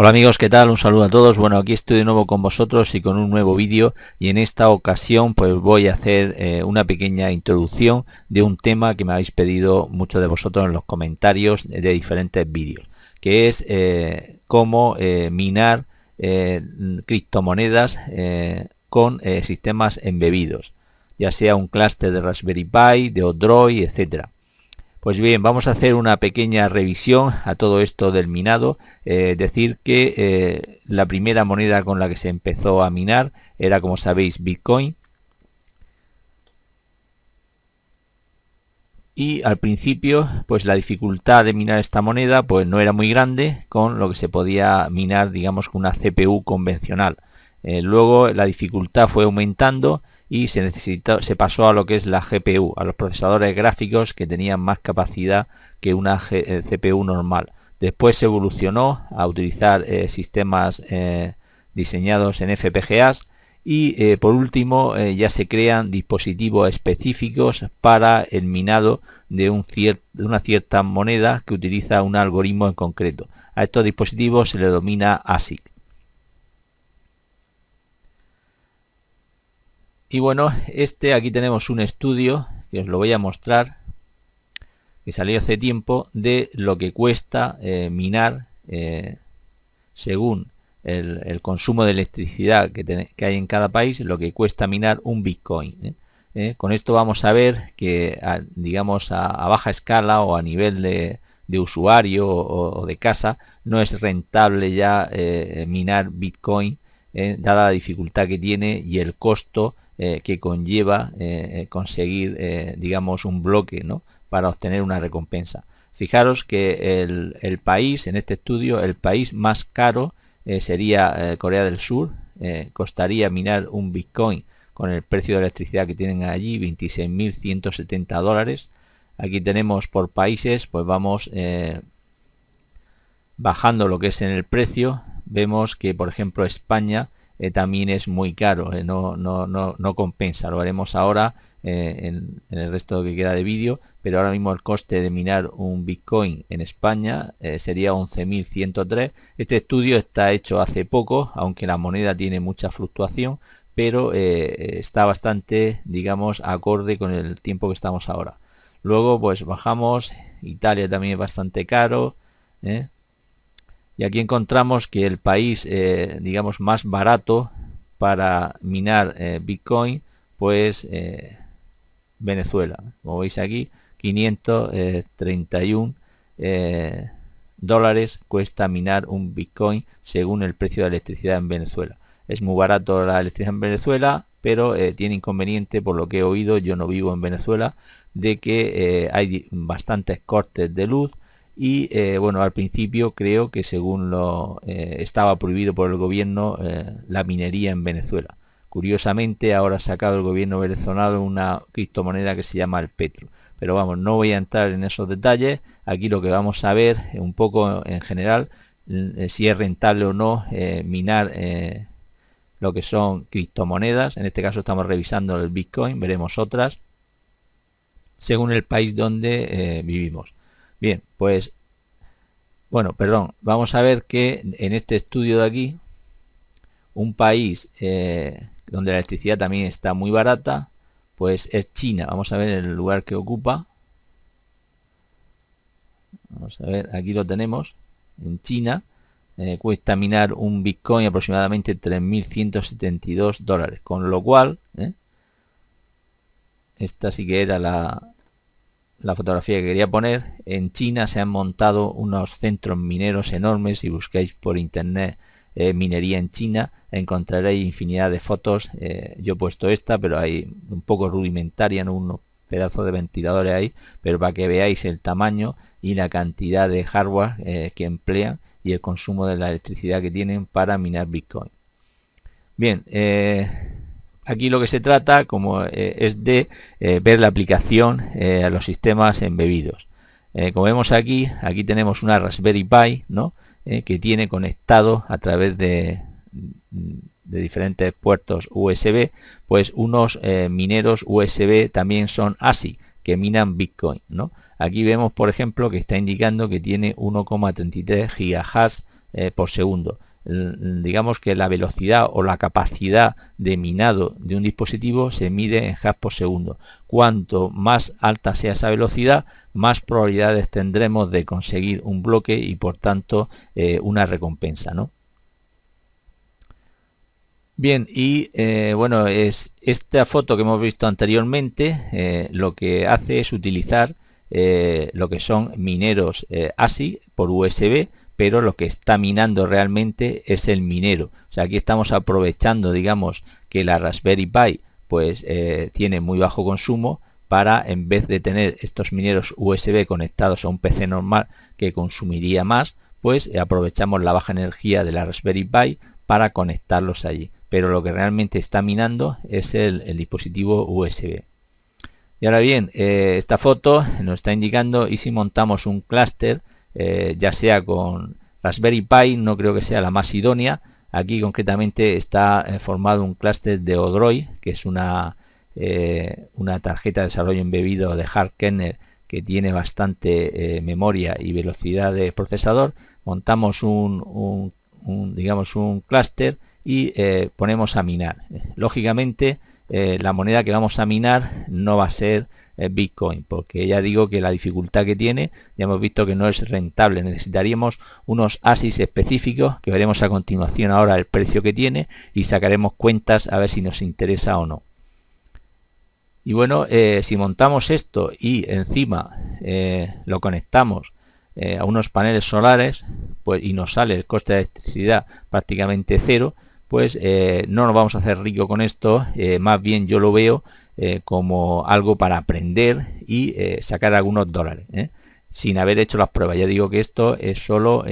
Hola amigos, ¿qué tal? Un saludo a todos. Bueno, aquí estoy de nuevo con vosotros y con un nuevo vídeo y en esta ocasión pues voy a hacer eh, una pequeña introducción de un tema que me habéis pedido muchos de vosotros en los comentarios de, diferentes vídeos, que es eh, cómo eh, minar criptomonedas con sistemas embebidos, ya sea un clúster de Raspberry Pi, de Odroid, etcétera. Pues bien, vamos a hacer una pequeña revisión a todo esto del minado. Eh, decir que eh, la primera moneda con la que se empezó a minar era, como sabéis, Bitcoin. Y al principio, pues la dificultad de minar esta moneda pues no era muy grande con lo que se podía minar, digamos, con una CPU convencional. Eh, luego la dificultad fue aumentando y se se pasó a lo que es la GPU, a los procesadores gráficos que tenían más capacidad que una eh, CPU normal. Después se evolucionó a utilizar eh, sistemas eh, diseñados en FPGAs y por último ya se crean dispositivos específicos para el minado de, de una cierta moneda que utiliza un algoritmo en concreto. A estos dispositivos se le domina ASIC. Y bueno, este aquí tenemos un estudio que os lo voy a mostrar, que salió hace tiempo, de lo que cuesta eh, minar eh, según el, consumo de electricidad que, hay en cada país, lo que cuesta minar un Bitcoin. ¿eh? con esto vamos a ver que, digamos, a, baja escala o a nivel de, usuario o, o, de casa, no es rentable ya minar Bitcoin, dada la dificultad que tiene y el costo eh, que conlleva eh, eh, conseguir, digamos, un bloque ¿no? para obtener una recompensa. Fijaros que el, el, país, en este estudio, el país más caro sería Corea del Sur. costaría minar un Bitcoin con el precio de electricidad que tienen allí, 26.170 dólares. Aquí tenemos por países, pues vamos bajando lo que es en el precio. Vemos que, por ejemplo, España eh, también es muy caro, eh, no, no, no, no, compensa. Lo haremos ahora eh, en, el resto que queda de vídeo, pero ahora mismo el coste de minar un Bitcoin en España sería 11.103. Este estudio está hecho hace poco, aunque la moneda tiene mucha fluctuación, pero está bastante, digamos, acorde con el tiempo que estamos ahora. Luego, pues bajamos, Italia también es bastante caro. Y aquí encontramos que el país, eh, digamos, más barato para minar eh, Bitcoin, pues eh, Venezuela. Como veis aquí, 531 dólares cuesta minar un Bitcoin según el precio de electricidad en Venezuela. Es muy barato la electricidad en Venezuela, pero tiene inconveniente, por lo que he oído, yo no vivo en Venezuela, de que hay bastantes cortes de luz y eh, bueno, al principio creo que según lo eh, estaba prohibido por el gobierno eh, la minería en Venezuela. Curiosamente ahora ha sacado el gobierno venezolano una criptomoneda que se llama el Petro. Pero vamos, no voy a entrar en esos detalles. Aquí lo que vamos a ver un poco en general si es rentable o no minar lo que son criptomonedas. En este caso estamos revisando el Bitcoin, veremos otras, según el país donde vivimos. Bien, pues, bueno, perdón, vamos a ver que en este estudio de aquí, un país eh, donde la electricidad también está muy barata, pues es China. Vamos a ver el lugar que ocupa. Vamos a ver, aquí lo tenemos, en China. Eh, cuesta minar un Bitcoin aproximadamente 3.172 dólares. Con lo cual, eh, esta sí que era la, la fotografía que quería poner, en China se han montado unos centros mineros enormes. Si buscáis por internet eh, minería en China, encontraréis infinidad de fotos. Eh, yo he puesto esta, pero hay un poco rudimentaria, ¿no? unos pedazos de ventiladores ahí, pero para que veáis el tamaño y la cantidad de hardware eh, que emplean y el consumo de la electricidad que tienen para minar Bitcoin. Bien, Aquí lo que se trata como, eh, es de eh, ver la aplicación eh, a los sistemas embebidos. como vemos aquí, aquí tenemos una Raspberry Pi ¿no? que tiene conectado a través de, mm, diferentes puertos USB, pues unos mineros USB también son así, que minan Bitcoin. Aquí vemos, por ejemplo, que está indicando que tiene 1,33 GHz por segundo digamos que la velocidad o la capacidad de minado de un dispositivo se mide en hash por segundo. Cuanto más alta sea esa velocidad, más probabilidades tendremos de conseguir un bloque y por tanto eh, una recompensa, ¿no? Bien, y eh, bueno, es esta foto que hemos visto anteriormente eh, lo que hace es utilizar lo que son mineros ASI por USB pero lo que está minando realmente es el minero. O sea, aquí estamos aprovechando, digamos, que la Raspberry Pi pues eh, tiene muy bajo consumo para en vez de tener estos mineros USB conectados a un PC normal que consumiría más, pues eh, aprovechamos la baja energía de la Raspberry Pi para conectarlos allí. Pero lo que realmente está minando es el, dispositivo USB. Y ahora bien, eh, esta foto nos está indicando y si montamos un clúster eh, ya sea con Raspberry Pi, no creo que sea la más idónea. Aquí concretamente está eh, formado un clúster de Odroid, que es una, eh, una tarjeta de desarrollo embebido de hard Kenner que tiene bastante memoria y velocidad de procesador. Montamos un digamos un clúster y ponemos a minar. Lógicamente la moneda que vamos a minar no va a ser Bitcoin, porque ya digo que la dificultad que tiene, ya hemos visto que no es rentable. Necesitaríamos unos ASIS específicos, que veremos a continuación ahora el precio que tiene y sacaremos cuentas a ver si nos interesa o no. Y bueno, eh, si montamos esto y encima eh, lo conectamos eh, a unos paneles solares pues, y nos sale el coste de electricidad prácticamente cero, pues no nos vamos a hacer rico con esto, más bien yo lo veo eh, como algo para aprender y eh, sacar algunos dólares, ¿eh? sin haber hecho las pruebas. Ya digo que esto es solo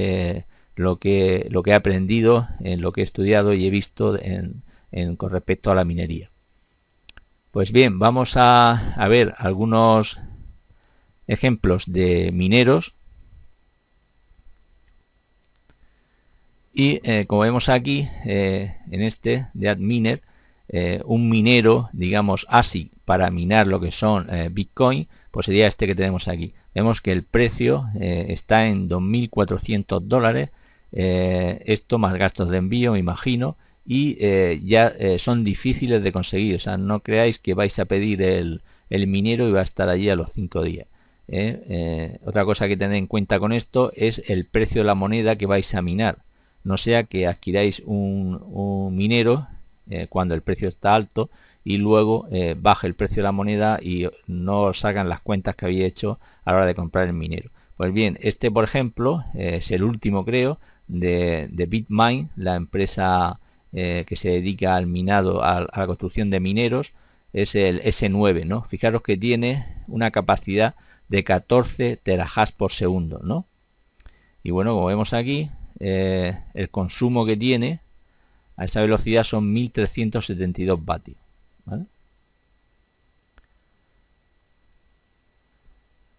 lo, que, lo que he aprendido, en lo que he estudiado y he visto en, con respecto a la minería. Pues bien, vamos a, ver algunos ejemplos de mineros y como vemos aquí en este de adminer eh, un minero, digamos así para minar lo que son eh, Bitcoin, pues sería este que tenemos aquí. Vemos que el precio eh, está en 2.400 dólares, esto más gastos de envío, me imagino, y ya son difíciles de conseguir. O sea, no creáis que vais a pedir el, el minero y va a estar allí a los 5 días. otra cosa que tener en cuenta con esto es el precio de la moneda que vais a minar. No sea que adquiráis un, un minero eh, cuando el precio está alto y luego baja eh, baje el precio de la moneda y no sacan las cuentas que había hecho a la hora de comprar el minero. Pues bien, este por ejemplo eh, es el último creo de, de Bitmine, la empresa que se dedica al minado, a, la construcción de mineros, es el S9, ¿no? Fijaros que tiene una capacidad de 14 terajas por segundo, ¿no? Y bueno, como vemos aquí, el consumo que tiene a esa velocidad son 1372 vatios.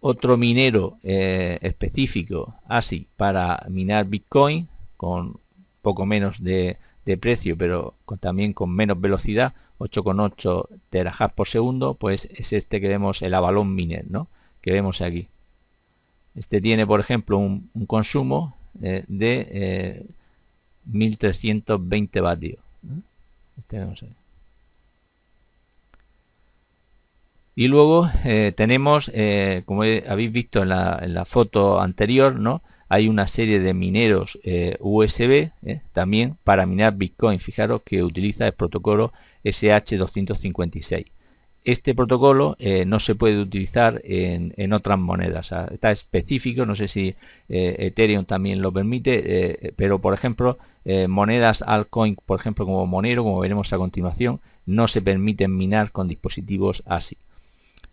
Otro minero eh, específico, así, para minar Bitcoin, con poco menos de, precio, pero también con menos velocidad, 8,8 terajas por segundo, pues es este que vemos, el avalón Miner, ¿no? Que vemos aquí. Este tiene, por ejemplo, un, consumo eh, de eh, 1320 vatios. ¿Mm? Este y luego eh, tenemos, eh, como habéis visto en la, en la, foto anterior, ¿no? hay una serie de mineros eh, USB también para minar Bitcoin. Fijaros que utiliza el protocolo SH256 este protocolo eh, no se puede utilizar en, otras monedas. está específico, no sé si eh, Ethereum también lo permite, eh, pero por ejemplo, monedas altcoin, por ejemplo, como Monero, como veremos a continuación, no se permiten minar con dispositivos así.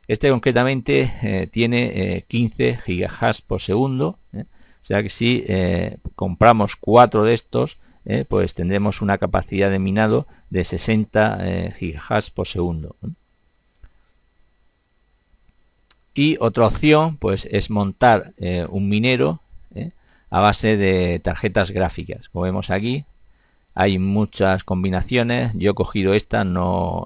Este concretamente tiene 15 GHz por segundo, o sea que si compramos cuatro de estos, pues tendremos una capacidad de minado de 60 GHz por segundo. Y otra opción pues es montar eh, un minero eh, a base de tarjetas gráficas. Como vemos aquí, hay muchas combinaciones. Yo he cogido esta no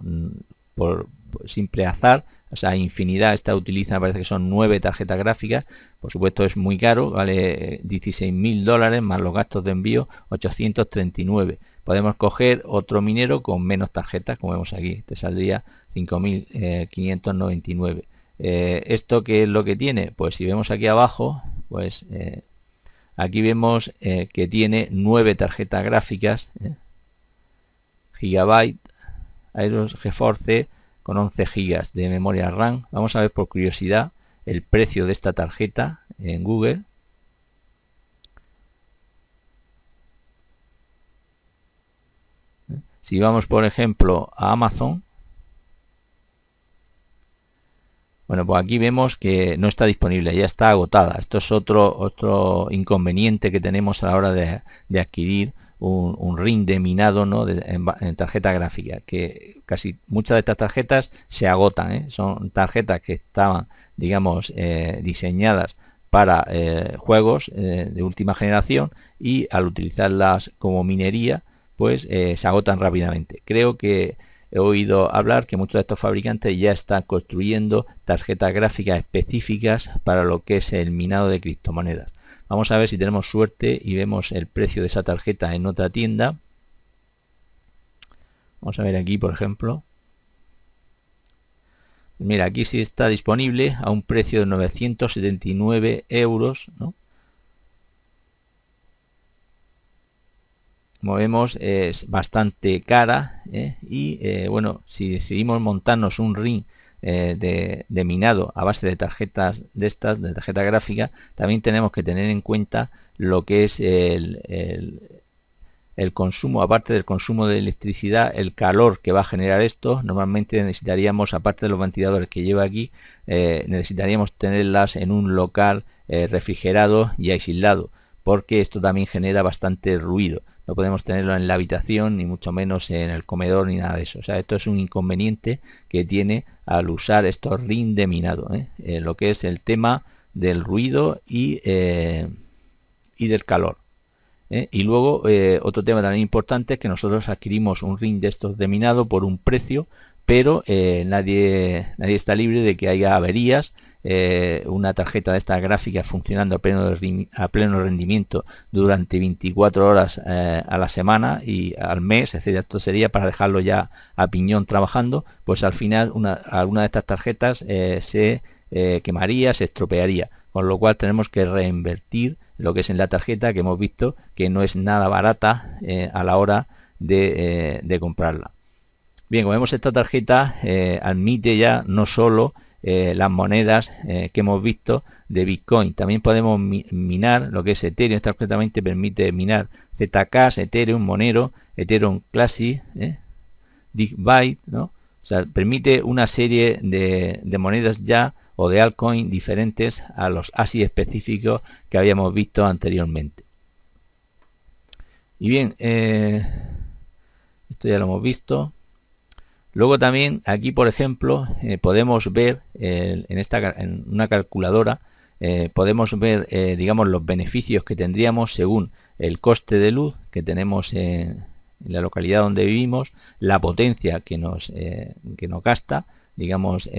por, simple azar, o sea, infinidad. Esta utiliza, parece que son nueve tarjetas gráficas. Por supuesto, es muy caro, vale 16.000 eh, dólares más los gastos de envío, 839. Podemos coger otro minero con menos tarjetas, como vemos aquí, te saldría 5.599. Eh, ¿Esto qué es lo que tiene? Pues si vemos aquí abajo, pues eh, aquí vemos eh, que tiene nueve tarjetas gráficas, Gigabyte, Aeros GeForce con 11 gigas de memoria RAM. Vamos a ver por curiosidad el precio de esta tarjeta en Google. Si vamos, por ejemplo, a Amazon, Bueno, pues aquí vemos que no está disponible, ya está agotada. Esto es otro, otro inconveniente que tenemos a la hora de, adquirir un, ring de minado en, tarjeta gráfica, que casi muchas de estas tarjetas se agotan. ¿eh? Son tarjetas que estaban, digamos, eh, diseñadas para eh, juegos de última generación y al utilizarlas como minería, pues se agotan rápidamente. Creo que he oído hablar que muchos de estos fabricantes ya están construyendo tarjetas gráficas específicas para lo que es el minado de criptomonedas. Vamos a ver si tenemos suerte y vemos el precio de esa tarjeta en otra tienda. Vamos a ver aquí, por ejemplo. Mira, aquí sí está disponible a un precio de 979 euros, ¿no? como es bastante cara ¿eh? y eh, bueno si decidimos montarnos un ring eh, de, minado a base de tarjetas de estas de tarjeta gráfica también tenemos que tener en cuenta lo que es el, el, el consumo aparte del consumo de electricidad el calor que va a generar esto normalmente necesitaríamos aparte de los ventiladores que lleva aquí necesitaríamos tenerlas en un local refrigerado y aislado porque esto también genera bastante ruido no podemos tenerlo en la habitación, ni mucho menos en el comedor, ni nada de eso. O sea, esto es un inconveniente que tiene al usar estos ring de minado, ¿eh? Eh, lo que es el tema del ruido y, eh, y del calor. Y luego, otro tema también importante es que nosotros adquirimos un ring de estos de minado por un precio, pero nadie está libre de que haya averías, eh, una tarjeta de estas gráficas funcionando a pleno, rendimiento durante 24 horas eh, a la semana y al mes, etcétera, esto sería para dejarlo ya a piñón trabajando, pues al final una, alguna de estas tarjetas eh, se quemaría, se estropearía, con lo cual tenemos que reinvertir lo que es en la tarjeta que hemos visto que no es nada barata a la hora de, comprarla. Bien, como vemos esta tarjeta admite ya no solo eh, las monedas eh, que hemos visto de Bitcoin. También podemos minar lo que es Ethereum. Esto concretamente permite minar Zcash, Ethereum, Monero, Ethereum Classic, eh, ¿no? O sea, permite una serie de, monedas ya o de altcoin diferentes a los así específicos que habíamos visto anteriormente. Y bien, eh, esto ya lo hemos visto. Luego también aquí, por ejemplo, eh, podemos ver eh, en, esta, en una calculadora, eh, podemos ver, digamos, los beneficios que tendríamos según el coste de luz que tenemos en la localidad donde vivimos, la potencia que nos, que nos gasta, digamos,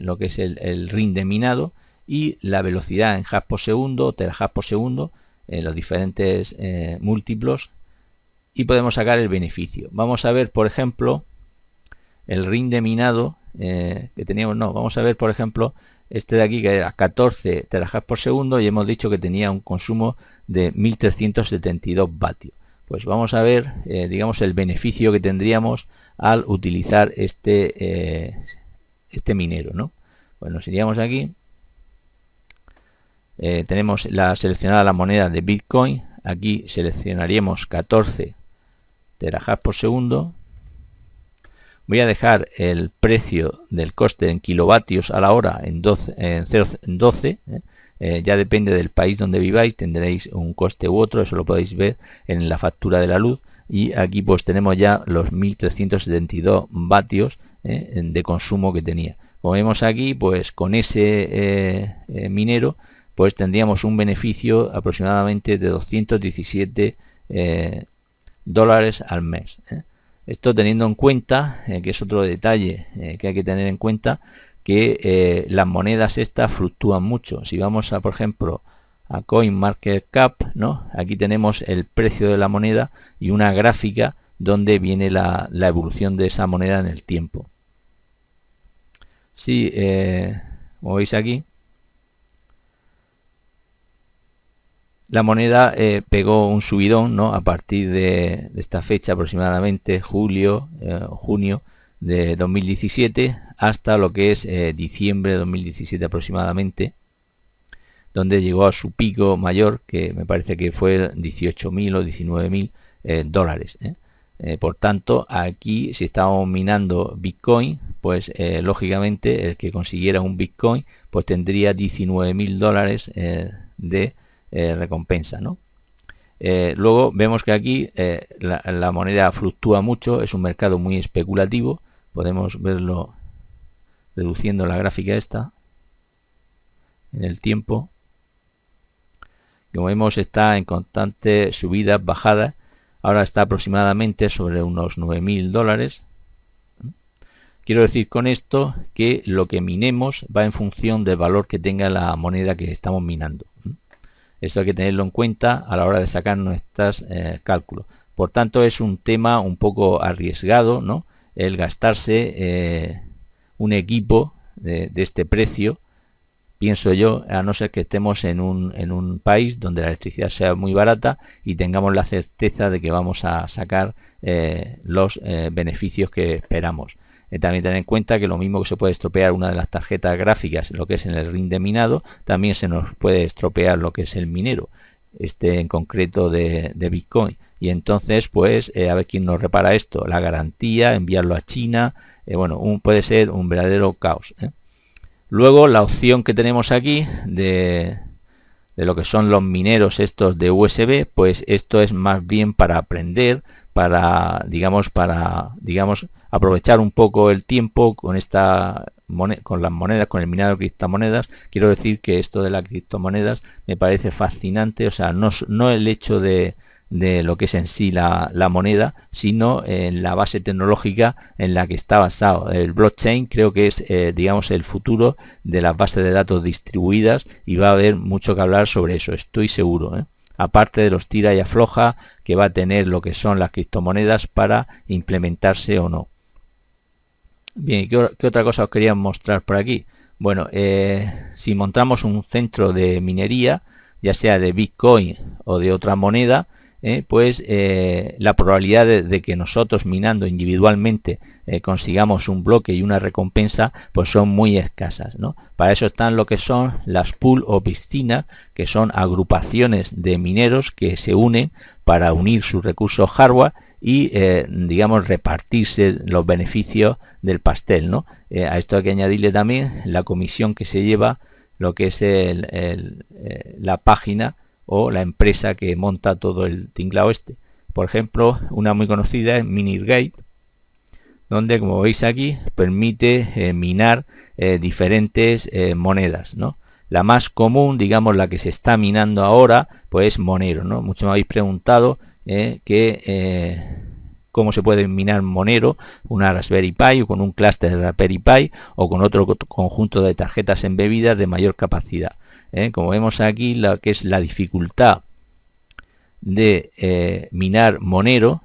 lo que es el, el de minado y la velocidad en jas por segundo, terahash por segundo, los diferentes múltiplos y podemos sacar el beneficio. Vamos a ver, por ejemplo, el ring de minado eh, que teníamos, no, vamos a ver por ejemplo este de aquí que era 14 terajas por segundo y hemos dicho que tenía un consumo de 1372 vatios. Pues vamos a ver, eh, digamos, el beneficio que tendríamos al utilizar este, eh, este minero, ¿no? Pues nos iríamos aquí. tenemos la seleccionada la moneda de Bitcoin. Aquí seleccionaríamos 14 terajas por segundo voy a dejar el precio del coste en kilovatios a la hora en 12, en ¿eh? Eh, ya depende del país donde viváis tendréis un coste u otro eso lo podéis ver en la factura de la luz y aquí pues tenemos ya los 1372 vatios ¿eh? de consumo que tenía como vemos aquí pues con ese minero pues tendríamos un beneficio aproximadamente de 217 dólares al mes esto teniendo en cuenta, eh, que es otro detalle eh, que hay que tener en cuenta, que eh, las monedas estas fluctúan mucho. Si vamos a, por ejemplo, a CoinMarketCap, ¿no? aquí tenemos el precio de la moneda y una gráfica donde viene la, la evolución de esa moneda en el tiempo. Si, como veis aquí, La moneda eh, pegó un subidón ¿no? a partir de, esta fecha aproximadamente, julio, eh, junio de 2017, hasta lo que es eh, diciembre de 2017 aproximadamente, donde llegó a su pico mayor, que me parece que fue 18.000 o 19.000 dólares. por tanto, aquí si estamos minando Bitcoin, pues lógicamente el que consiguiera un Bitcoin, pues tendría 19.000 dólares de eh, recompensa, ¿no? Eh, luego vemos que aquí eh, la, la, moneda fluctúa mucho, es un mercado muy especulativo, podemos verlo reduciendo la gráfica esta en el tiempo. Como vemos está en constante subida, bajada, ahora está aproximadamente sobre unos 9.000 dólares. Quiero decir con esto que lo que minemos va en función del valor que tenga la moneda que estamos minando. Eso hay que tenerlo en cuenta a la hora de sacar nuestros eh, cálculos. Por tanto, es un tema un poco arriesgado, ¿no? El gastarse eh, un equipo de, este precio, pienso yo, a no ser que estemos en un, país donde la electricidad sea muy barata y tengamos la certeza de que vamos a sacar eh, los beneficios que esperamos. Eh, también tener en cuenta que lo mismo que se puede estropear una de las tarjetas gráficas, lo que es en el ring de minado, también se nos puede estropear lo que es el minero, este en concreto de, Bitcoin. Y entonces, pues, eh, a ver quién nos repara esto, la garantía, enviarlo a China, eh, bueno, puede ser un verdadero caos. Luego, la opción que tenemos aquí de, de lo que son los mineros estos de USB, pues esto es más bien para aprender, para, digamos, para, digamos, aprovechar un poco el tiempo con esta con las monedas, con el minado de criptomonedas, quiero decir que esto de las criptomonedas me parece fascinante, o sea, no, no el hecho de, lo que es en sí la, moneda, sino eh, en la base tecnológica en la que está basado. El blockchain creo que es, eh, digamos, el futuro de las bases de datos distribuidas y va a haber mucho que hablar sobre eso, estoy seguro. ¿eh? Aparte de los tira y afloja que va a tener lo que son las criptomonedas para implementarse o no. Bien, ¿qué, otra cosa os quería mostrar por aquí? Bueno, eh, si montamos un centro de minería, ya sea de Bitcoin o de otra moneda, eh, pues eh, la probabilidad de, que nosotros minando individualmente consigamos un bloque y una recompensa, pues son muy escasas. ¿no? Para eso están lo que son las pool o piscinas, que son agrupaciones de mineros que se unen para unir sus recursos hardware y, eh, digamos, repartirse los beneficios del pastel, ¿no? Eh, a esto hay que añadirle también la comisión que se lleva lo que es eh, la página o la empresa que monta todo el tinglado este. Por ejemplo, una muy conocida es Minirgate, donde, como veis aquí, permite minar diferentes monedas, ¿no? La más común, digamos, la que se está minando ahora, pues es Monero, ¿no? Muchos me habéis preguntado ¿eh? que eh, cómo se puede minar Monero, una Raspberry Pi o con un clúster de Raspberry Pi o con otro conjunto de tarjetas embebidas de mayor capacidad. ¿eh? Como vemos aquí, la que es la dificultad de minar Monero,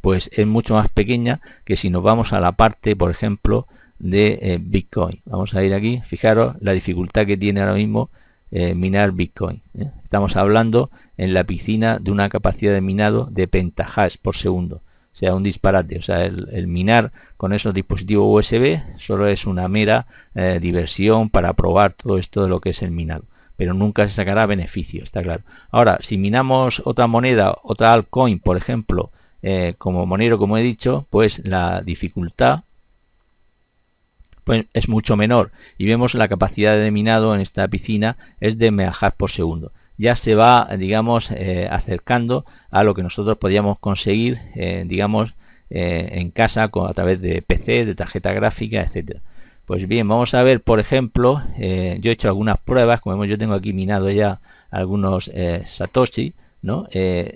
pues es mucho más pequeña que si nos vamos a la parte, por ejemplo, de Bitcoin. Vamos a ir aquí, fijaros la dificultad que tiene ahora mismo minar Bitcoin. Estamos hablando en la piscina de una capacidad de minado de pentahash por segundo. O sea, un disparate. O sea, el, minar con esos dispositivos USB solo es una mera eh, diversión para probar todo esto de lo que es el minado. Pero nunca se sacará beneficio, está claro. Ahora, si minamos otra moneda, otra altcoin, por ejemplo, eh, como monero, como he dicho, pues la dificultad pues es mucho menor y vemos la capacidad de minado en esta piscina es de megahash por segundo ya se va, digamos, eh, acercando a lo que nosotros podíamos conseguir, eh, digamos, eh, en casa con, a través de PC, de tarjeta gráfica, etcétera. Pues bien, vamos a ver, por ejemplo, yo he hecho algunas pruebas, como vemos, yo tengo aquí minado ya algunos Satoshi, ¿no?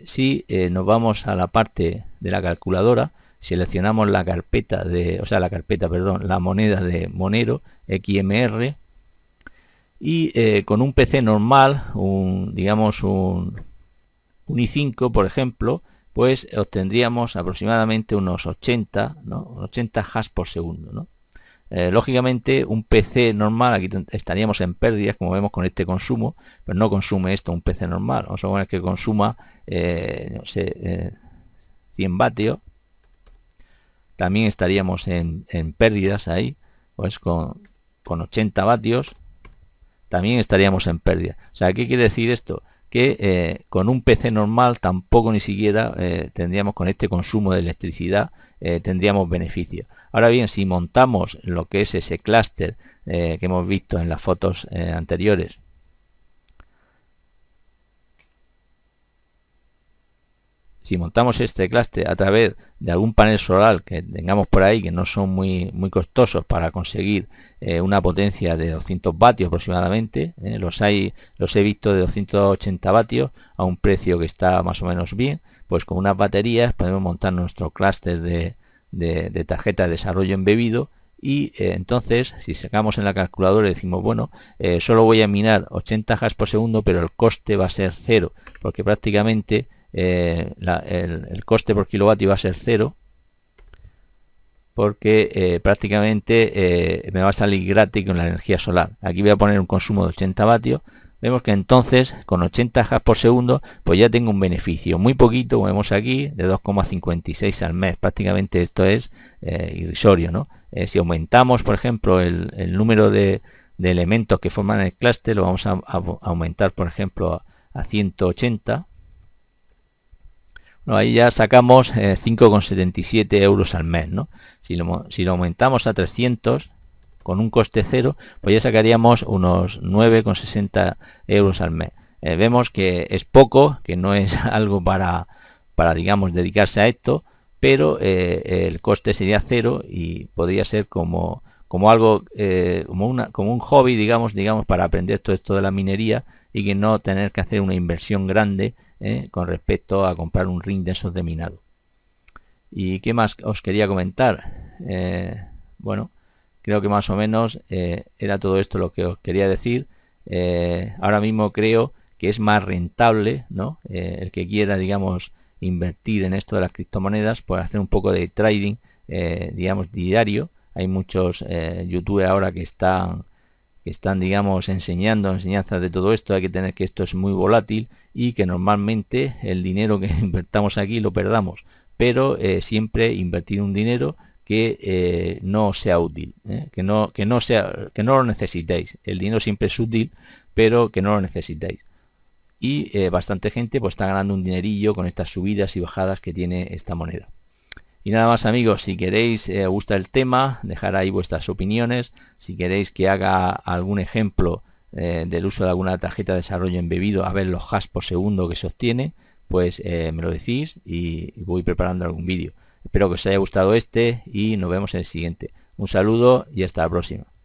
si nos vamos a la parte de la calculadora, seleccionamos la carpeta de, o sea, la carpeta, perdón, la moneda de Monero, XMR, y eh, con un PC normal, un, digamos un, i5 por ejemplo, pues obtendríamos aproximadamente unos 80, ¿no? 80 has por segundo. Eh, lógicamente un PC normal, aquí estaríamos en pérdidas como vemos con este consumo, pero no consume esto un PC normal, vamos a poner que consuma 100 eh, vatios, también estaríamos en, pérdidas ahí, pues con, con 80 vatios también estaríamos en pérdida. O sea, ¿qué quiere decir esto? Que eh, con un PC normal tampoco ni siquiera eh, tendríamos con este consumo de electricidad eh, tendríamos beneficio. Ahora bien, si montamos lo que es ese clúster que hemos visto en las fotos anteriores si montamos este clúster a través de algún panel solar que tengamos por ahí, que no son muy, muy costosos para conseguir eh, una potencia de 200 vatios aproximadamente, eh, los, hay, los he visto de 280 vatios a un precio que está más o menos bien, pues con unas baterías podemos montar nuestro clúster de, tarjeta de desarrollo embebido y eh, entonces si sacamos en la calculadora y decimos bueno solo voy a minar 80 Hz por segundo pero el coste va a ser cero porque prácticamente eh, el, coste por kilovatio va a ser cero porque eh, prácticamente eh, me va a salir gratis con la energía solar. Aquí voy a poner un consumo de 80 vatios. Vemos que entonces con 80 Hz por segundo pues ya tengo un beneficio muy poquito, como vemos aquí, de 2,56 al mes. Prácticamente esto es irrisorio. ¿no? si aumentamos, por ejemplo, el, número de, elementos que forman el clúster, lo vamos a, aumentar, por ejemplo, a 180 no ahí ya sacamos 5,77 eh, euros al mes, Si lo, si lo aumentamos a 300 con un coste cero, pues ya sacaríamos unos 9,60 euros al mes. Eh, vemos que es poco, que no es algo para, para digamos, dedicarse a esto, pero eh, el coste sería cero y podría ser como, algo, como un hobby, digamos, digamos, para aprender todo esto de la minería y que no tener que hacer una inversión grande ¿eh? con respecto a comprar un ring de esos de minado. ¿Y qué más os quería comentar? Eh, bueno, creo que más o menos eh, era todo esto lo que os quería decir. ahora mismo creo que es más rentable, ¿no? el que quiera, digamos, invertir en esto de las criptomonedas, por pues hacer un poco de trading, digamos, diario. Hay muchos youtubers ahora que están que están, digamos, enseñando enseñanzas de todo esto, hay que tener que esto es muy volátil y que normalmente el dinero que invertamos aquí lo perdamos, pero eh, siempre invertir un dinero que eh, no sea útil, ¿eh? que, no, que, no sea, que no lo necesitéis. El dinero siempre es útil, pero que no lo necesitéis. Y bastante gente pues, está ganando un dinerillo con estas subidas y bajadas que tiene esta moneda. Y nada más amigos, si queréis, eh, os gusta el tema, dejar ahí vuestras opiniones. Si queréis que haga algún ejemplo eh, del uso de alguna tarjeta de desarrollo embebido, a ver los hash por segundo que se obtiene, pues eh, me lo decís y voy preparando algún vídeo. Espero que os haya gustado este y nos vemos en el siguiente. Un saludo y hasta la próxima.